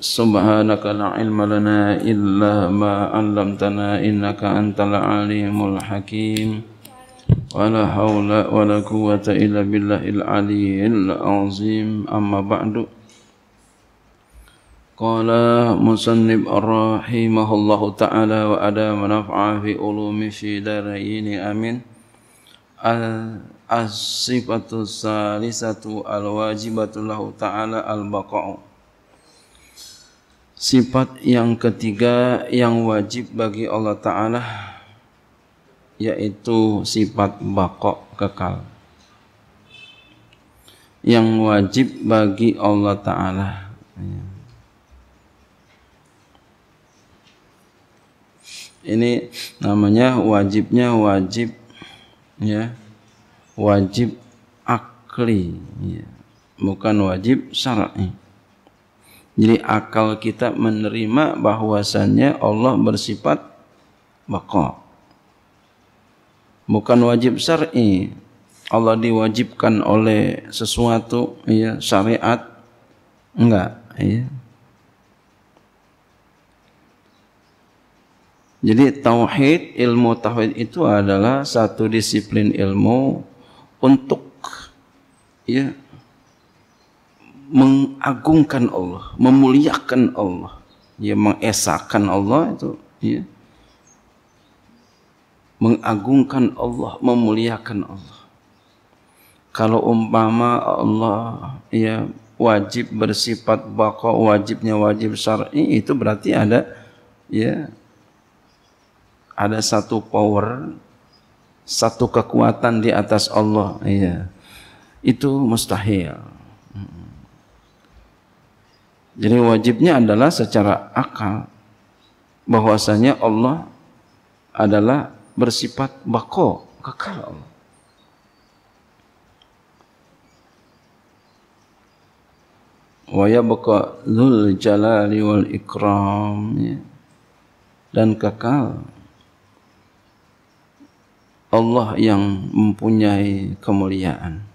Subhanaka illa ma 'allamtana innaka antal alimul hakim wa la hawla illa billahil al aliyyil azim amma ba'du qala musannib arrahimahullahu ta'ala wa ada manfa'a fi ulumi fi darayn amin al as salisatu al ta'ala al Sifat yang ketiga yang wajib bagi Allah Ta'ala yaitu sifat bakok kekal. Yang wajib bagi Allah Ta'ala. Ini namanya wajibnya wajib ya wajib akli ya. bukan wajib syar'i jadi akal kita menerima bahwasannya Allah bersifat baqa. Bukan wajib syar'i. Allah diwajibkan oleh sesuatu ya syariat enggak ya. Jadi tauhid, ilmu tauhid itu adalah satu disiplin ilmu untuk ya mengagungkan Allah, memuliakan Allah, ya mengesahkan Allah itu ya. Mengagungkan Allah, memuliakan Allah. Kalau umpama Allah ya wajib bersifat baqa, wajibnya wajib syar'i itu berarti ada ya ada satu power satu kekuatan di atas Allah ya itu mustahil jadi wajibnya adalah secara akal bahwasanya Allah adalah bersifat bako kekal Allah. Wa yabqa dzul jalali wal ikram ya. dan kekal Allah yang mempunyai kemuliaan.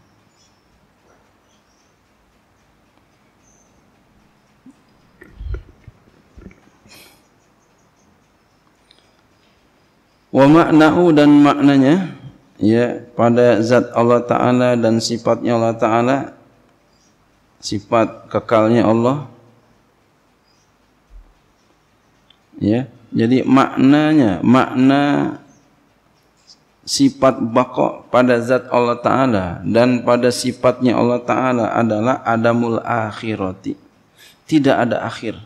wa maknau dan maknanya ya pada zat Allah taala dan sifatnya Allah taala sifat kekalnya Allah ya jadi maknanya makna sifat baqa pada zat Allah taala dan pada sifatnya Allah taala adalah adamul akhirati tidak ada akhir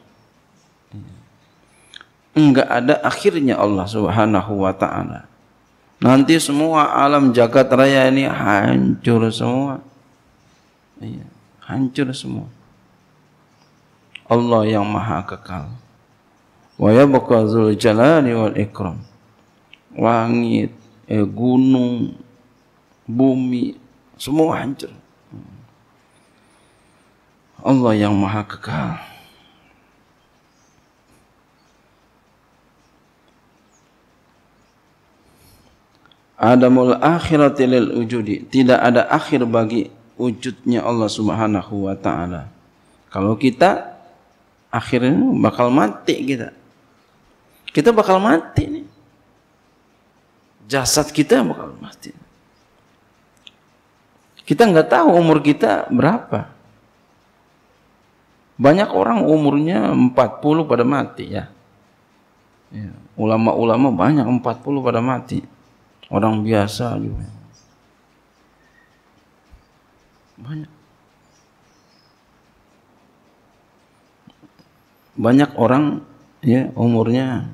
enggak ada akhirnya Allah Subhanahu wa taala. Nanti semua alam jagat raya ini hancur semua. Iya, hancur semua. Allah yang Maha Kekal. Wa yabqa zul jalali wal ikram. Langit, eh, gunung, bumi, semua hancur. Allah yang Maha Kekal. adamul akhirati lil wujudi tidak ada akhir bagi wujudnya Allah Subhanahu wa taala kalau kita akhirnya bakal mati kita kita bakal mati nih jasad kita bakal mati kita nggak tahu umur kita berapa banyak orang umurnya 40 pada mati ya, ya ulama-ulama banyak 40 pada mati orang biasa juga banyak banyak orang ya umurnya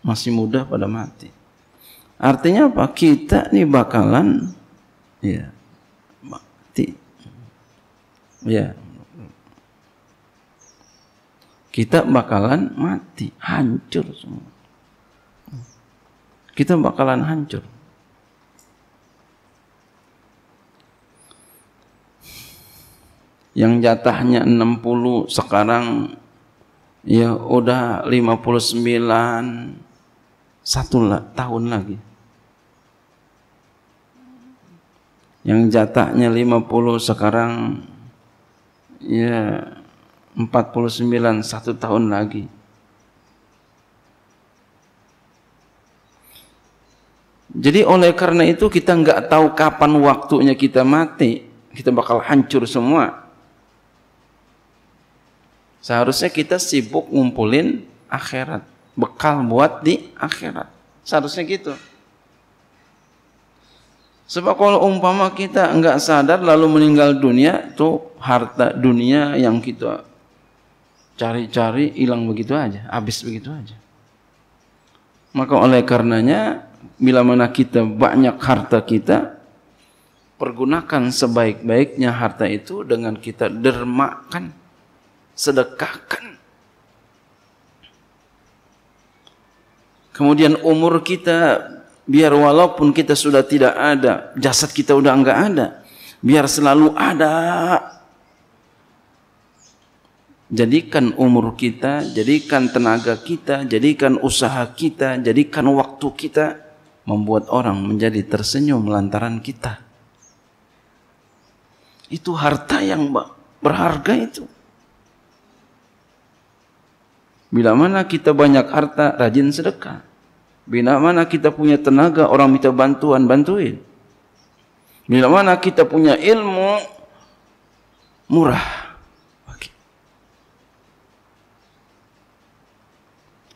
masih muda pada mati artinya apa kita nih bakalan ya mati ya kita bakalan mati hancur semua kita bakalan hancur. Yang jatahnya 60 sekarang ya udah 59 satu tahun lagi. Yang jatahnya 50 sekarang ya 49 satu tahun lagi. Jadi oleh karena itu kita nggak tahu kapan waktunya kita mati, kita bakal hancur semua. Seharusnya kita sibuk ngumpulin akhirat, bekal buat di akhirat. Seharusnya gitu. Sebab kalau umpama kita nggak sadar lalu meninggal dunia, tuh harta dunia yang kita cari-cari hilang begitu aja, habis begitu aja. Maka oleh karenanya bila mana kita banyak harta kita pergunakan sebaik-baiknya harta itu dengan kita dermakan sedekahkan kemudian umur kita biar walaupun kita sudah tidak ada jasad kita sudah enggak ada biar selalu ada jadikan umur kita jadikan tenaga kita jadikan usaha kita jadikan waktu kita membuat orang menjadi tersenyum lantaran kita. Itu harta yang berharga itu. Bila mana kita banyak harta, rajin sedekah. Bila mana kita punya tenaga, orang minta bantuan, bantuin. Bila mana kita punya ilmu, murah.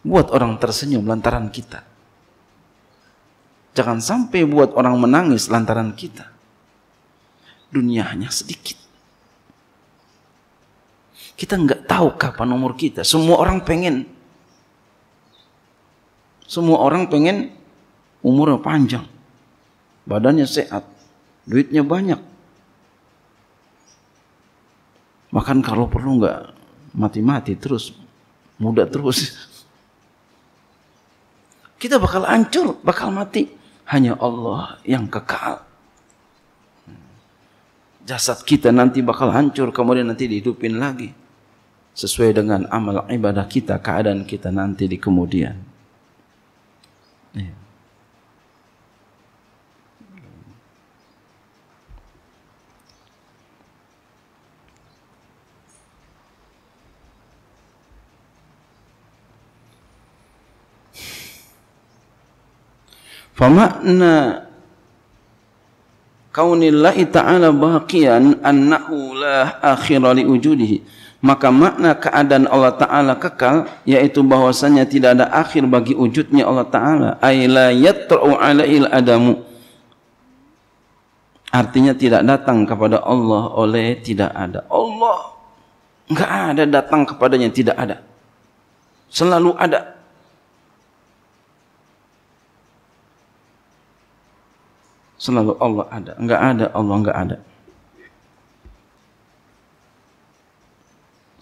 Buat orang tersenyum lantaran kita. Jangan sampai buat orang menangis lantaran kita. dunia hanya sedikit. Kita nggak tahu kapan umur kita. Semua orang pengen. Semua orang pengen umurnya panjang. Badannya sehat. Duitnya banyak. Bahkan kalau perlu nggak mati-mati terus. Muda terus. Kita bakal hancur, bakal mati. hanya Allah yang kekal. Jasad kita nanti bakal hancur, kemudian nanti dihidupin lagi. Sesuai dengan amal ibadah kita, keadaan kita nanti di kemudian. Ya. Famakna kaunillahi ta'ala baqiyan annahu la akhira li wujudihi. Maka makna keadaan Allah Ta'ala kekal yaitu bahwasanya tidak ada akhir bagi wujudnya Allah Ta'ala. Ay la alail adamu. Artinya tidak datang kepada Allah oleh tidak ada. Allah enggak ada datang kepadanya tidak ada. Selalu ada. selalu Allah ada. Enggak ada Allah enggak ada.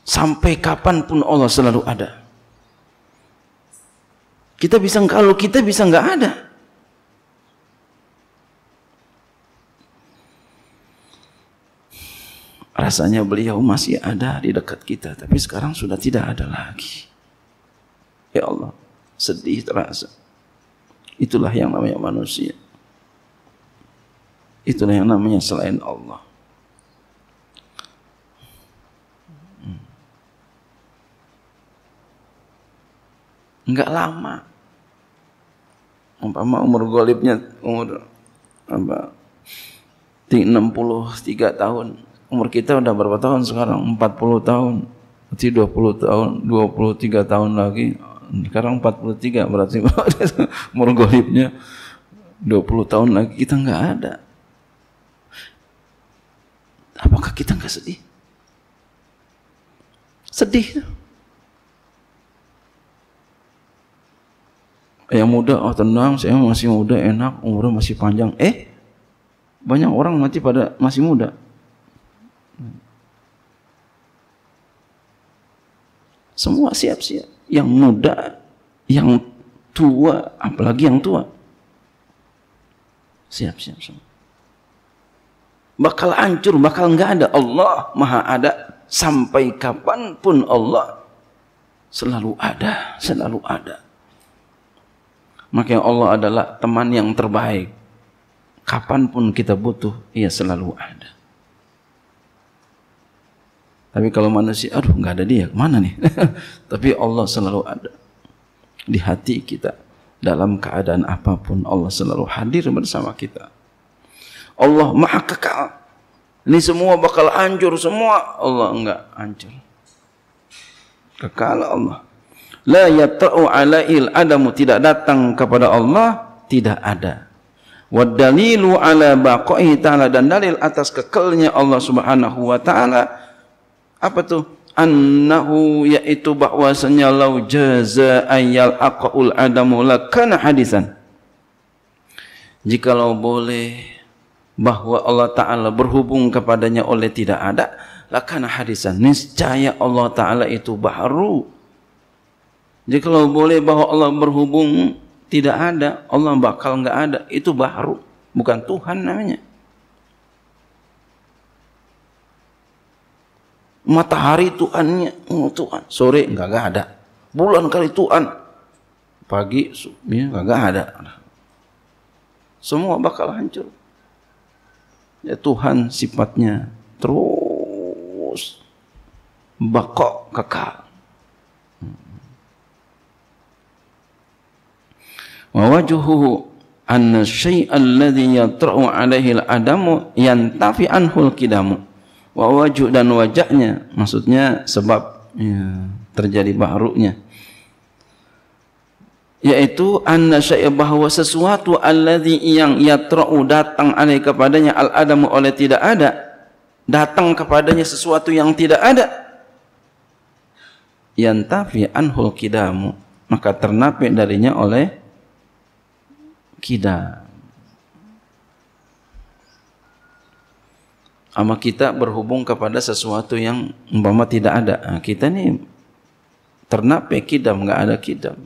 Sampai kapanpun Allah selalu ada. Kita bisa kalau kita bisa enggak ada. Rasanya beliau masih ada di dekat kita, tapi sekarang sudah tidak ada lagi. Ya Allah, sedih terasa. Itulah yang namanya manusia. Itulah yang namanya selain Allah. Enggak hmm. lama. Umpama umur golibnya umur apa 63 tahun. Umur kita udah berapa tahun sekarang? 40 tahun. Berarti 20 tahun, 23 tahun lagi. Sekarang 43 berarti umur golibnya 20 tahun lagi kita enggak ada. kita nggak sedih. Sedih. Yang muda, oh tenang, saya masih muda, enak, umur masih panjang. Eh, banyak orang mati pada masih muda. Semua siap-siap. Yang muda, yang tua, apalagi yang tua. Siap-siap semua bakal hancur, bakal nggak ada. Allah maha ada sampai kapanpun Allah selalu ada, selalu ada. Maka Allah adalah teman yang terbaik. Kapanpun kita butuh, ia selalu ada. Tapi kalau manusia, aduh nggak ada dia, kemana nih? Tapi Allah selalu ada di hati kita. Dalam keadaan apapun Allah selalu hadir bersama kita. Allah maha kekal. Ini semua bakal hancur semua. Allah enggak hancur. Kekal Allah. La yata'u alail adamu tidak datang kepada Allah, tidak ada. Wa dalilu ala baqa'i ta'ala dan dalil atas kekalnya Allah subhanahu wa ta'ala. Apa tuh? annahu yaitu bahwasanya lau jaza ayal aqul adamu lakana hadisan jikalau boleh bahwa Allah Ta'ala berhubung kepadanya oleh tidak ada, lakana hadisan. Niscaya Allah Ta'ala itu baru. Jadi kalau boleh bahwa Allah berhubung tidak ada, Allah bakal enggak ada, itu baru. Bukan Tuhan namanya. Matahari Tuhannya, oh, Tuhan. Sore enggak, enggak ada. Bulan kali Tuhan. Pagi, ya, enggak, enggak ada. Semua bakal hancur. ya Tuhan sifatnya terus bakok kekal. Hmm. Wa wajuhuhu anna syai'al ladzi yatra'u alaihi al-adamu yantafi anhul kidamu. Wa wajh dan wajahnya maksudnya sebab ya, terjadi bahruknya yaitu anna syai' bahwa sesuatu allazi yang yatra'u datang alai kepadanya al adamu oleh tidak ada datang kepadanya sesuatu yang tidak ada yantafi anhul kidamu maka ternapi darinya oleh kidam Ama kita berhubung kepada sesuatu yang umpama tidak ada. Ha, kita ni ternapik kidam, enggak ada kidam.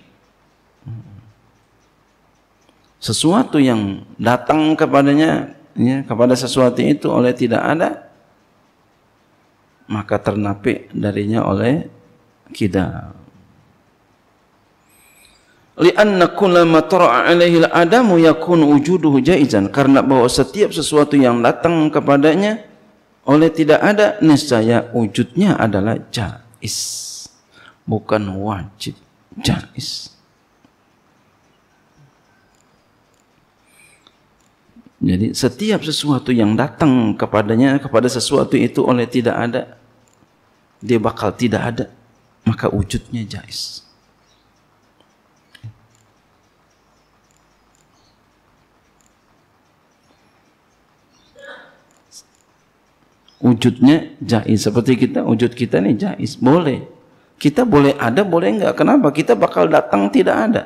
sesuatu yang datang kepadanya ya, kepada sesuatu itu oleh tidak ada maka ternapi darinya oleh kita. li'anna kullama tara'a alaihi al-adamu yakun wujuduhu jaizan karena bahwa setiap sesuatu yang datang kepadanya oleh tidak ada niscaya wujudnya adalah jaiz bukan wajib jaiz Jadi setiap sesuatu yang datang kepadanya kepada sesuatu itu oleh tidak ada dia bakal tidak ada maka wujudnya jais. Wujudnya jais seperti kita wujud kita nih jais boleh kita boleh ada boleh enggak kenapa kita bakal datang tidak ada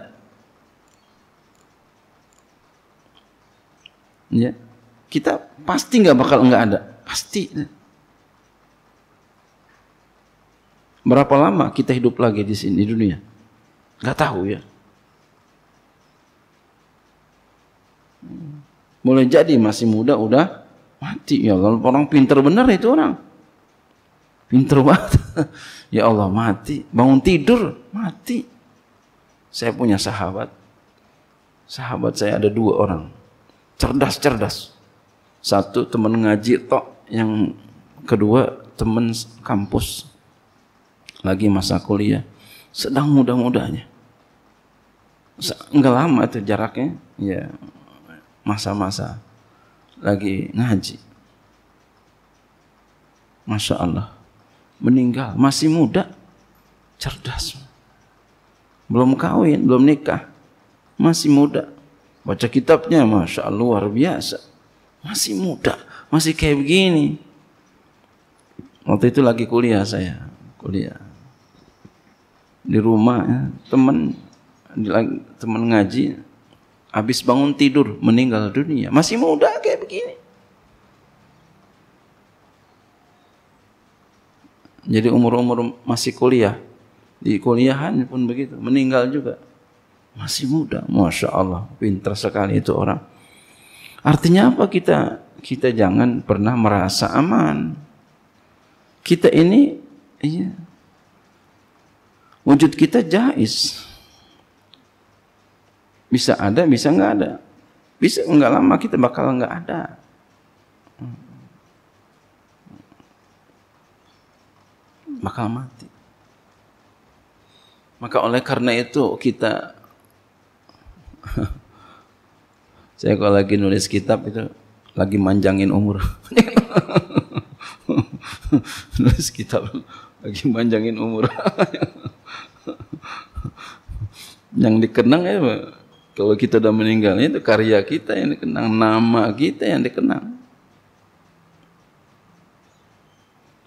ya, kita pasti nggak bakal nggak ada, pasti. Berapa lama kita hidup lagi di sini di dunia? Nggak tahu ya. mulai jadi masih muda udah mati ya kalau orang pinter bener itu orang pinter banget ya Allah mati bangun tidur mati saya punya sahabat sahabat saya ada dua orang cerdas-cerdas. Satu teman ngaji tok, yang kedua teman kampus. Lagi masa kuliah, sedang muda-mudanya. Enggak lama itu jaraknya, ya masa-masa lagi ngaji. Masya Allah, meninggal masih muda, cerdas, belum kawin, belum nikah, masih muda, Baca kitabnya, Masya Allah, luar biasa. Masih muda, masih kayak begini. Waktu itu lagi kuliah saya, kuliah. Di rumah, ya, teman, teman ngaji, habis bangun tidur, meninggal dunia. Masih muda kayak begini. Jadi umur-umur masih kuliah, di kuliahan pun begitu, meninggal juga. Masih muda, masya Allah, pintar sekali itu orang. Artinya apa kita? Kita jangan pernah merasa aman. Kita ini, iya, wujud kita jais. Bisa ada, bisa nggak ada. Bisa nggak lama kita bakal nggak ada. Bakal mati. Maka oleh karena itu kita Saya kalau lagi nulis kitab itu lagi manjangin umur. nulis kitab lagi manjangin umur. yang dikenang ya kalau kita udah meninggal itu karya kita yang dikenang, nama kita yang dikenang.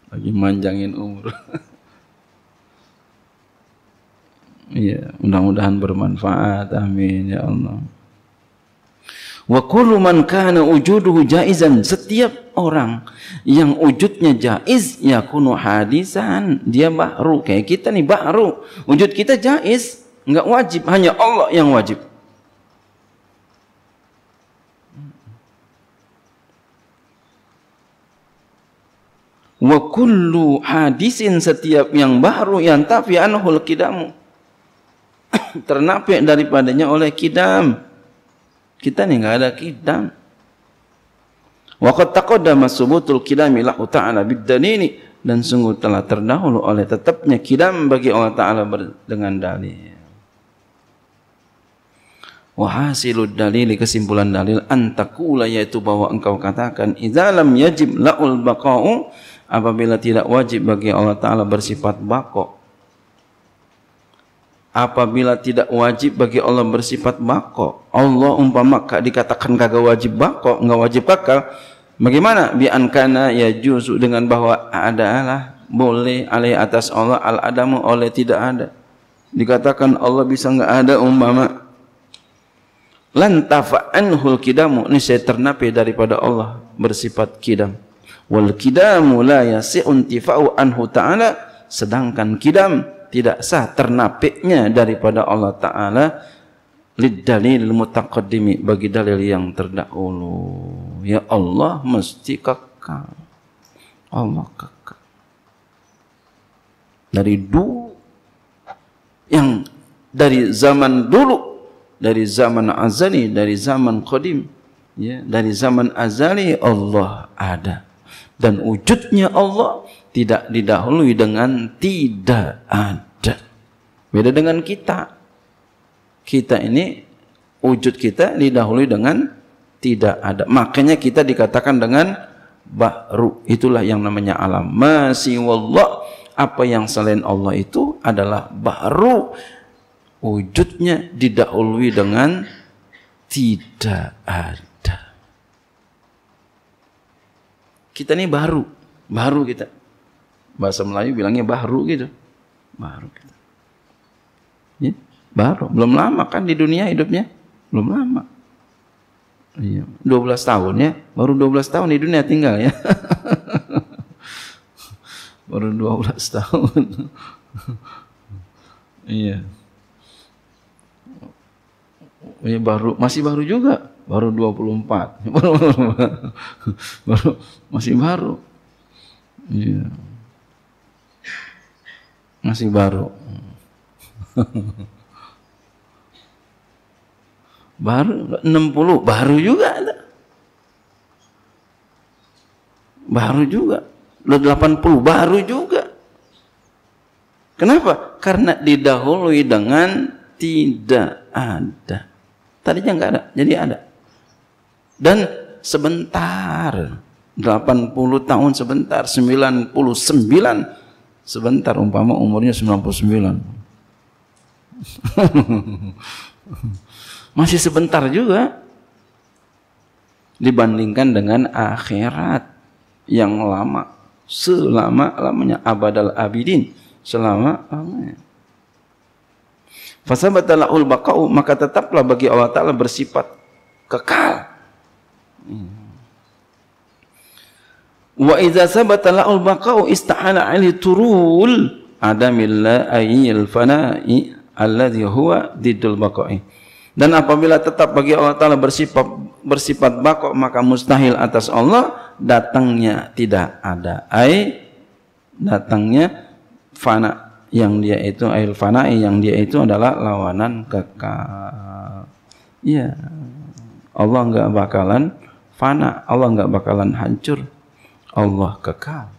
Lagi manjangin umur. Iya, mudah-mudahan bermanfaat. Amin ya Allah. Wa kullu man kana wujuduhu jaizan, setiap orang yang wujudnya jaiz yakunu hadisan, dia baru kayak kita nih baru. Wujud kita jaiz, enggak wajib, hanya Allah yang wajib. wa kullu hadisin setiap yang baru yang tafi anhul kidamu ternapi daripadanya oleh kidam Kita ni enggak ada Waktu kidam. Waqad taqaddama subutul kidam ila ta'ala bid-dalil dan sungguh telah terdahulu oleh tetapnya kidam bagi Allah Ta'ala dengan dalil. Wahasilud dalili kesimpulan dalil antakula yaitu bahwa engkau katakan idza lam yajib laul bakau apabila tidak wajib bagi Allah Ta'ala bersifat bakok apabila tidak wajib bagi Allah bersifat bako Allah umpama kak dikatakan kagak wajib bako enggak wajib kakak bagaimana bi'an ya juzu dengan bahwa ada Allah boleh alai atas Allah al adamu oleh tidak ada dikatakan Allah bisa enggak ada umpama lantafa anhul kidamu ini saya ternapi daripada Allah bersifat kidam wal kidamu la yasi'un tifa'u anhu ta'ala sedangkan kidam tidak sah ternapiknya daripada Allah Ta'ala lidalil mutaqaddimi bagi dalil yang terdahulu ya Allah mesti kekal Allah kekal dari dulu yang dari zaman dulu dari zaman azali dari zaman qadim ya dari zaman azali Allah ada dan wujudnya Allah tidak didahului dengan tidak ada. Beda dengan kita. Kita ini wujud kita didahului dengan tidak ada. Makanya kita dikatakan dengan baru. Itulah yang namanya alam. Masih wallah apa yang selain Allah itu adalah baru. Wujudnya didahului dengan tidak ada. Kita ini baru, baru kita Bahasa Melayu bilangnya baru gitu. Baru gitu. Ya, baru. Belum lama kan di dunia hidupnya? Belum lama. Iya, 12 tahun ya. Baru 12 tahun di dunia tinggal ya. baru 12 tahun. iya. Ya, baru masih baru juga, baru 24. baru, baru, baru masih baru. Iya. Masih baru. baru 60 baru juga Baru juga. Lo 80 baru juga. Kenapa? Karena didahului dengan tidak ada. Tadinya nggak ada, jadi ada. Dan sebentar, 80 tahun sebentar, 99 sebentar umpama umurnya 99 masih sebentar juga dibandingkan dengan akhirat yang lama selama-lamanya abadal abidin selama-lamanya fasabatala ulbaqau maka tetaplah bagi Allah Ta'ala bersifat kekal hmm. Wa idza sabata la'ul baqa'u ista'ala 'alaihi turul adamillah ayyil fana'i alladhi huwa didul baqa'i. Dan apabila tetap bagi Allah Ta'ala bersifat, bersifat bakok, maka mustahil atas Allah datangnya tidak ada. Ai datangnya fana yang dia itu ail fana'i yang dia itu adalah lawanan kekal. Iya. Allah nggak bakalan fana, Allah nggak bakalan hancur. Allah kekal.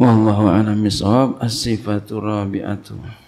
Wallahu a'lam bishawab. As-sifatu rabi'atu.